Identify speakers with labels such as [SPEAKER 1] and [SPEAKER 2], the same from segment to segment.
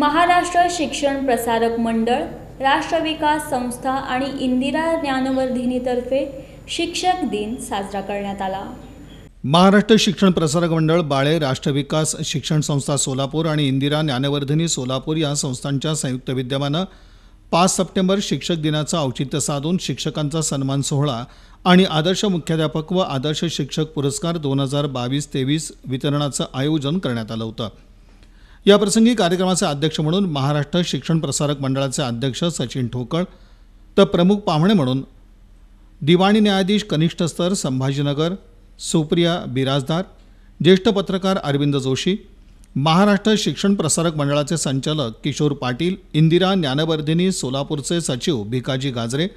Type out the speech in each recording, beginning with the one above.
[SPEAKER 1] महाराष्ट्र शिक्षण प्रसारक मंडळ राष्ट्रविकास संस्था आणि इंदिरा ज्ञानवर्धिनीतर्फे शिक्षक दिन साजरा करण्यात आला
[SPEAKER 2] महाराष्ट्र शिक्षण प्रसारक मंडळ बाळे राष्ट्र विकास शिक्षण संस्था सोलापूर आणि इंदिरा ज्ञानवर्धिनी सोलापूर या संस्थांच्या संयुक्त विद्यमानं पाच सप्टेंबर शिक्षक दिनाचं औचित्य साधून शिक्षकांचा सन्मान सोहळा आणि आदर्श मुख्याध्यापक व आदर्श शिक्षक पुरस्कार दोन हजार बावीस तेवीस वितरणाचं आयोजन करण्यात आलं होतं याप्रसंगी कार्यक्रमाचे अध्यक्ष म्हणून महाराष्ट्र शिक्षण प्रसारक मंडळाचे अध्यक्ष सचिन ठोकळ तर प्रमुख पाहुणे म्हणून दिवाणी न्यायाधीश कनिष्ठ स्तर संभाजीनगर सुप्रिया बिराजदार ज्येष्ठ पत्रकार अरविंद जोशी महाराष्ट्र शिक्षण प्रसारक मंडळाचे संचालक किशोर पाटील इंदिरा ज्ञानवर्धिनी सोलापूरचे सचिव भिकाजी गाजरे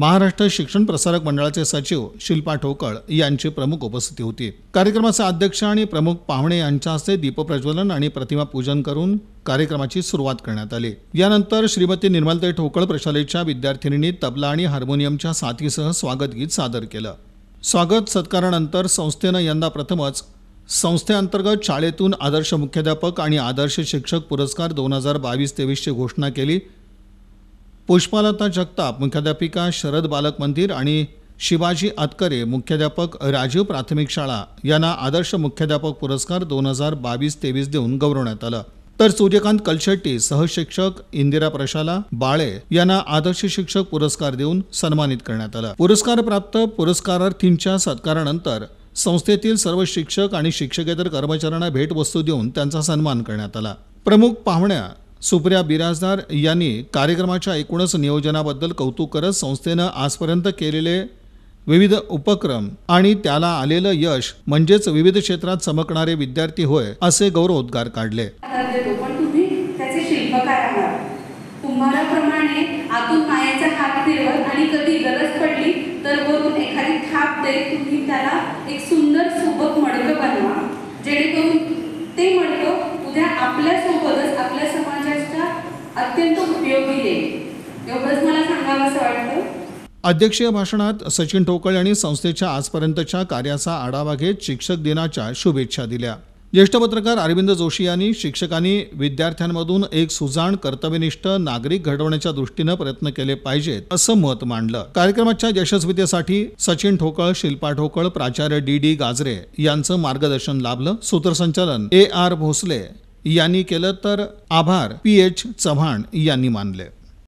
[SPEAKER 2] महाराष्ट्र शिक्षण प्रसारक मंडळाचे सचिव शिल्पा ठोकळ यांची प्रमुख उपस्थिती होती कार्यक्रमाचे अध्यक्ष आणि प्रमुख पाहुणे यांच्या हस्ते दीपप्रज्वलन आणि प्रतिमा पूजन करून कार्यक्रमाची सुरुवात करण्यात आली यानंतर श्रीमती निर्मलताई ठोकळ प्रशालेच्या विद्यार्थिनींनी तबला आणि हार्मोनियमच्या साथीसह स्वागत गीत सादर केलं स्वागत सत्कारानंतर संस्थेनं यंदा प्रथमच संस्थेअंतर्गत शाळेतून आदर्श मुख्याध्यापक आणि आदर्श शिक्षक पुरस्कार दोन हजार बावीस तेवीसची घोषणा केली पुष्पलता जगताप मुख्याध्यापिका शरद बालक मंदिर आणि शिवाजी आतकरे मुख्याध्यापक राजीव प्राथमिक शाळा यांना आदर्श मुख्याध्यापक पुरस्कार दोन हजार बावीस तेवीस देऊन गौरवण्यात आलं तर सूर्यकांत कलशेट्टी सहशिक्षक इंदिरा प्रशाला बाळे यांना आदर्श शिक्षक पुरस्कार देऊन सन्मानित करण्यात आलं पुरस्कार प्राप्त पुरस्कारार्थींच्या सत्कारानंतर संस्थेतील सर्व शिक्षक आणि शिक्षकेतर कर्मचाऱ्यांना भेटवस्तू देऊन त्यांचा सन्मान करण्यात आला प्रमुख पाहुण्या सुप्रिया बिराजदार यांनी कार्यक्रमाच्या एकूणच नियोजनाबद्दल कौतुक करत संस्थेनं आजपर्यंत केलेले विविध उपक्रम आणि त्याला आलेलं यश म्हणजेच विविध क्षेत्रात चमकणारे विद्यार्थी होय असे गौरवोद्गार काढले
[SPEAKER 1] आणि कधी गरज पडली तर एखादी थाप देत तुम्ही त्याला एक सुंदर अत्यंत मला
[SPEAKER 2] अध्यक्षीय भाषणात सचिन ठोकळ यांनी संस्थेच्या आजपर्यंतच्या कार्याचा आढावा घेत शिक्षक दिनाच्या शुभेच्छा दिल्या ज्येष्ठ पत्रकार अरविंद जोशी यांनी शिक्षकांनी विद्यार्थ्यांमधून एक सुजाण कर्तव्यनिष्ठ नागरिक घडवण्याच्या दृष्टीनं प्रयत्न केले पाहिजेत असं मत मांडलं कार्यक्रमाच्या यशस्वीतेसाठी सचिन ठोकळ शिल्पा ठोकळ प्राचार्य डी डी गाजरे यांचं मार्गदर्शन लाभलं सूत्रसंचालन ए आर भोसले यांनी केलं तर आभार पी एच चव्हाण यांनी मानले